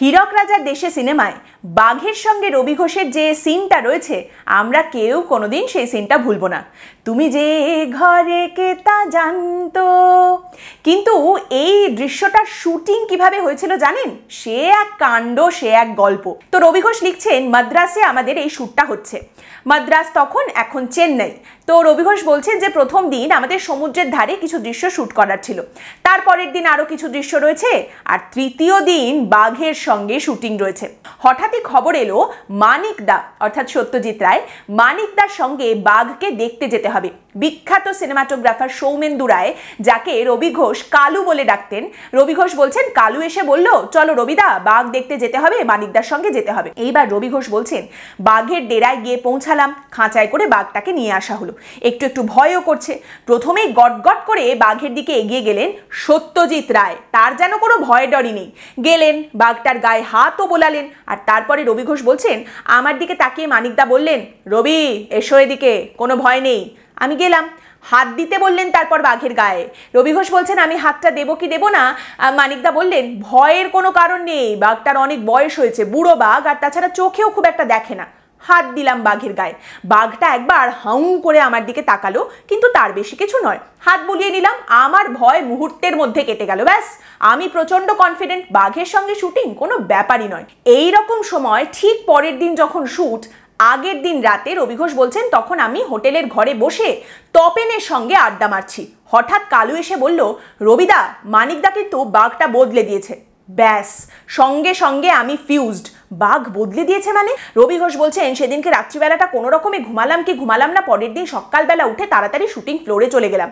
হীরক রাজার দেশে সিনেমায় বাঘের সঙ্গে রবি ঘোষের যে সিনটা রয়েছে আমরা কেউ কোনোদিন সেই সিনটা ভুলবো না তুমি যে ঘরে কে তা জানতো কিন্তু এই দৃশ্যটার শুটিং কিভাবে হয়েছিল জানেন সে এক কাণ্ড সে এক গল্প তো রবি ঘোষ লিখছেন মাদ্রাসে আমাদের এই শ্যুটটা হচ্ছে মাদ্রাস তখন এখন চেন্নাই তো রবি ঘোষ বলছেন যে প্রথম দিন আমাদের সমুদ্রের ধারে কিছু দৃশ্য শ্যুট করার ছিল তারপরের দিন আরও কিছু দৃশ্য রয়েছে আর তৃতীয় দিন বাঘের সঙ্গে শুটিং রয়েছে হঠাৎই খবর এলো মানিক দা অর্থাৎ সত্যজিৎ রায় মানিক দার সঙ্গে বাঘকে দেখতে যেতে হবে বিখ্যাত সিনেমাটোগ্রাফার সৌমেন্দু রায় যাকে রবি ঘোষ কালু বলে ডাকতেন রবি ঘোষ বলছেন কালু এসে বলল চলো রবিদা বাঘ দেখতে যেতে হবে মানিকদার সঙ্গে যেতে হবে এইবার রবি ঘোষ বলছেন বাঘের ডেরায় গিয়ে পৌঁছালাম খাঁচায় করে বাঘটাকে নিয়ে আসা হলো একটু একটু ভয়ও করছে প্রথমেই গটগট করে বাঘের দিকে এগিয়ে গেলেন সত্যজিৎ রায় তার যেন কোনো ভয় ডরই নেই গেলেন বাঘটার গায়ে হাতও বোলালেন আর তারপরে রবি ঘোষ বলছেন আমার দিকে তাকিয়ে মানিকদা বললেন রবি এসো এদিকে কোনো ভয় নেই আমি গেলাম হাত দিতে বললেন তারপর বাঘের গায়ে রবি ঘোষ বলছেন আমি হাতটা দেবো কি দেবো না মানিকদা বললেন ভয়ের কোনো কারণ নেই বাঘটার অনেক বয়স হয়েছে বুড়ো বাঘ আর তাছাড়া চোখেও খুব একটা দেখে না হাত দিলাম বাঘের গায়ে বাঘটা একবার হাউ করে আমার দিকে তাকালো কিন্তু তার বেশি কিছু নয় হাত বুলিয়ে নিলাম আমার ভয় মুহূর্তের মধ্যে কেটে গেল ব্যাস আমি প্রচন্ড কনফিডেন্ট বাঘের সঙ্গে শুটিং কোনো ব্যাপারই নয় এই রকম সময় ঠিক পরের দিন যখন শ্যুট আগের দিন রাতে রবি ঘোষ বলছেন তখন আমি হোটেলের ঘরে বসে তপেনের সঙ্গে আড্ডা মারছি হঠাৎ কালু এসে বলল রবিদা মানিকদা কিন্তু বাঘটা বদলে দিয়েছে ব্যাস সঙ্গে সঙ্গে আমি ফিউজড বাঘ বদলে দিয়েছে মানে রবি ঘোষ বলছেন সেদিনকে রাত্রিবেলাটা কোনো রকমে ঘুমালাম কি ঘুমালাম না পরের দিন সকালবেলা উঠে তাড়াতাড়ি শুটিং ফ্লোরে চলে গেলাম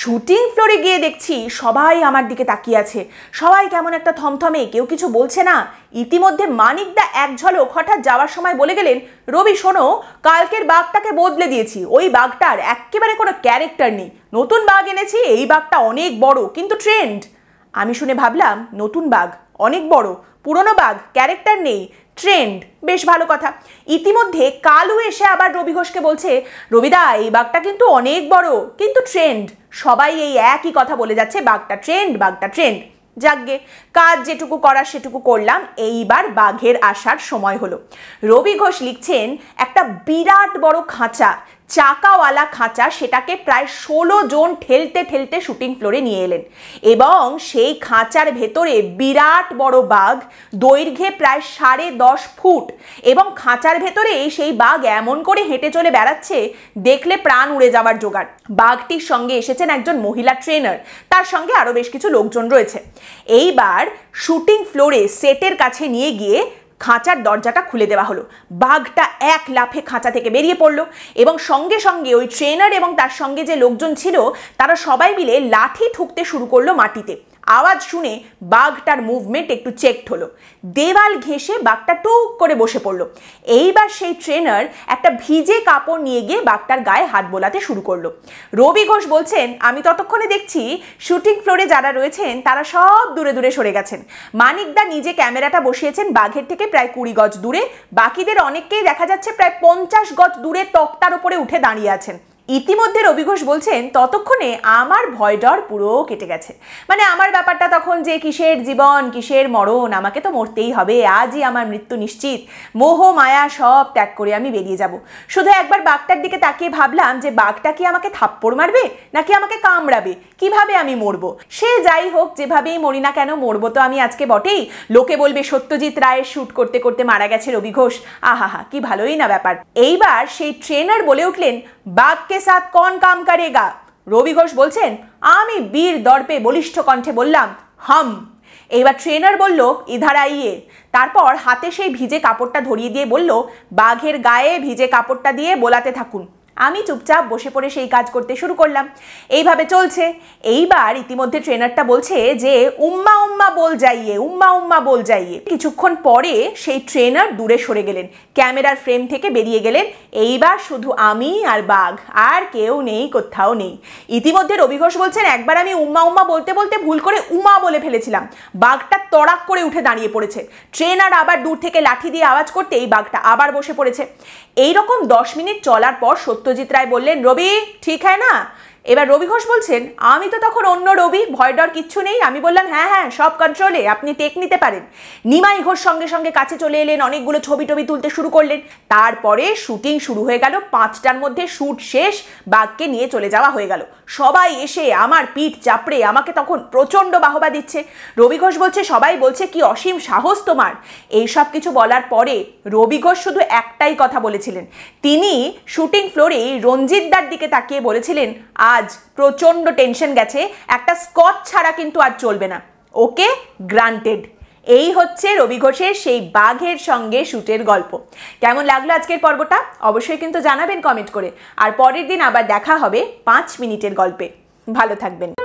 শুটিং ফ্লোরে গিয়ে দেখছি সবাই আমার দিকে তাকিয়ে আছে সবাই কেমন একটা থমথমে কেউ কিছু বলছে না ইতিমধ্যে মানিকদা এক ঝলক হঠাৎ যাওয়ার সময় বলে গেলেন রবি শোনো কালকের বাঘটাকে বদলে দিয়েছি ওই বাঘটার একেবারে কোনো ক্যারেক্টার নেই নতুন বাঘ এনেছি এই বাঘটা অনেক বড় কিন্তু ট্রেন্ড আমি শুনে ভাবলাম নতুন বাঘ অনেক বড় পুরনো বাঘ ক্যারেক্টার নেই ট্রেন্ড বেশ ভালো কথা ইতিমধ্যে কালু এসে আবার রবি ঘোষকে বলছে রবিদা এই বাঘটা কিন্তু অনেক বড় কিন্তু ট্রেন্ড সবাই এই একই কথা বলে যাচ্ছে বাঘটা ট্রেন্ড বাঘটা ট্রেন্ড যাকগে কাজ যেটুকু করার সেটুকু করলাম এইবার বাঘের আসার সময় হলো রবি ঘোষ লিখছেন একটা বিরাট বড় খাঁচা চাকাওয়ালা খাঁচা সেটাকে প্রায় ষোলো জন ঠেলতে ঠেলতে শুটিং ফ্লোরে নিয়ে এলেন এবং সেই খাঁচার ভেতরে বিরাট বড় বাঘ দৈর্ঘ্যে প্রায় সাড়ে দশ ফুট এবং খাঁচার ভেতরে সেই বাঘ এমন করে হেঁটে চলে বেড়াচ্ছে দেখলে প্রাণ উড়ে যাওয়ার জোগাড় বাঘটির সঙ্গে এসেছেন একজন মহিলা ট্রেনার তার সঙ্গে আরও বেশ কিছু লোকজন রয়েছে এইবার শুটিং ফ্লোরে সেটের কাছে নিয়ে গিয়ে খাঁচার দরজাটা খুলে দেওয়া হলো বাঘটা এক লাফে খাঁচা থেকে বেরিয়ে পড়ল এবং সঙ্গে সঙ্গে ওই ট্রেনার এবং তার সঙ্গে যে লোকজন ছিল তারা সবাই মিলে লাঠি ঠুকতে শুরু করলো মাটিতে আওয়াজ শুনে বাঘটার মুভমেন্ট একটু চেকড হলো দেওয়াল ঘেঁষে বাঘটা টুক করে বসে পড়লো এইবার সেই ট্রেনার একটা ভিজে কাপড় নিয়ে গিয়ে বাঘটার গায়ে হাত বোলাতে শুরু করলো রবি ঘোষ বলছেন আমি ততক্ষণে দেখছি শুটিং ফ্লোরে যারা রয়েছেন তারা সব দূরে দূরে সরে গেছেন মানিকদা নিজে ক্যামেরাটা বসিয়েছেন বাঘের থেকে প্রায় কুড়ি গজ দূরে বাকিদের অনেককেই দেখা যাচ্ছে প্রায় পঞ্চাশ গজ দূরে তক্তার উপরে উঠে দাঁড়িয়ে আছেন ইতিমধ্যে রবি ঘোষ বলছেন ততক্ষণে আমার ভয় ডর পুরো কেটে গেছে মানে আমার ব্যাপারটা তখন যে কিসের জীবন কিসের মরণ আমাকে তো মরতেই হবে আজই আমার মৃত্যু নিশ্চিত মোহ মায়া সব ত্যাগ করে আমি বেরিয়ে যাব শুধু একবার বাঘটার দিকে তাকিয়ে ভাবলাম যে বাঘটা কি আমাকে থাপ্পড় মারবে নাকি আমাকে কামড়াবে কিভাবে আমি মরবো সে যাই হোক যেভাবেই মরি না কেন মরবো তো আমি আজকে বটেই লোকে বলবে সত্যজিৎ রায়ের শ্যুট করতে করতে মারা গেছে রবি ঘোষ আহা হা কি ভালোই না ব্যাপার এইবার সেই ট্রেনার বলে উঠলেন বাপ কে সাথ কন কাম করেগা রবি ঘোষ বলছেন আমি বীর দর্পে বলিষ্ঠ কণ্ঠে বললাম হাম এবার ট্রেনার বলল ইধার আইয়ে তারপর হাতে সেই ভিজে কাপড়টা ধরিয়ে দিয়ে বলল বাঘের গায়ে ভিজে কাপড়টা দিয়ে বোলাতে থাকুন আমি চুপচাপ বসে পড়ে সেই কাজ করতে শুরু করলাম এইভাবে চলছে এইবার ইতিমধ্যে ট্রেনারটা বলছে যে উম্মা উম্মা বল যাইয়ে উম্মা উম্মা বল যাইয়ে কিছুক্ষণ পরে সেই ট্রেনার দূরে সরে গেলেন ক্যামেরার ফ্রেম থেকে বেরিয়ে গেলেন এইবার শুধু আমি আর বাঘ আর কেউ নেই কোথাও নেই ইতিমধ্যে রবি ঘোষ বলছেন একবার আমি উম্মা উম্মা বলতে বলতে ভুল করে উমা বলে ফেলেছিলাম বাঘটা তড়াক করে উঠে দাঁড়িয়ে পড়েছে ট্রেনার আবার দূর থেকে লাঠি দিয়ে আওয়াজ করতে এই বাঘটা আবার বসে পড়েছে এইরকম দশ মিনিট চলার পর সত্যি सत्यजित राय बोल रवि ठीक है ना এবার রবি ঘোষ বলছেন আমি তো তখন অন্য রবি ভয় ডর কিচ্ছু নেই আমি বললাম হ্যাঁ হ্যাঁ সব কন্ট্রোলে আপনি টেক নিতে পারেন নিমাই ঘোষ সঙ্গে সঙ্গে কাছে চলে এলেন অনেকগুলো ছবি টবি তুলতে শুরু করলেন তারপরে শুটিং শুরু হয়ে গেল পাঁচটার মধ্যে শ্যুট শেষ বাঘকে নিয়ে চলে যাওয়া হয়ে গেল সবাই এসে আমার পিঠ চাপড়ে আমাকে তখন প্রচণ্ড বাহবা দিচ্ছে রবি ঘোষ বলছে সবাই বলছে কি অসীম সাহস তোমার এই সব কিছু বলার পরে রবি ঘোষ শুধু একটাই কথা বলেছিলেন তিনি শুটিং ফ্লোরে রঞ্জিতদার দিকে তাকিয়ে বলেছিলেন আর আজ প্রচণ্ড টেনশন গেছে একটা স্কচ ছাড়া কিন্তু আর চলবে না ওকে গ্রান্টেড এই হচ্ছে রবি ঘোষের সেই বাঘের সঙ্গে শুটের গল্প কেমন লাগলো আজকের পর্বটা অবশ্যই কিন্তু জানাবেন কমেন্ট করে আর পরের দিন আবার দেখা হবে পাঁচ মিনিটের গল্পে ভালো থাকবেন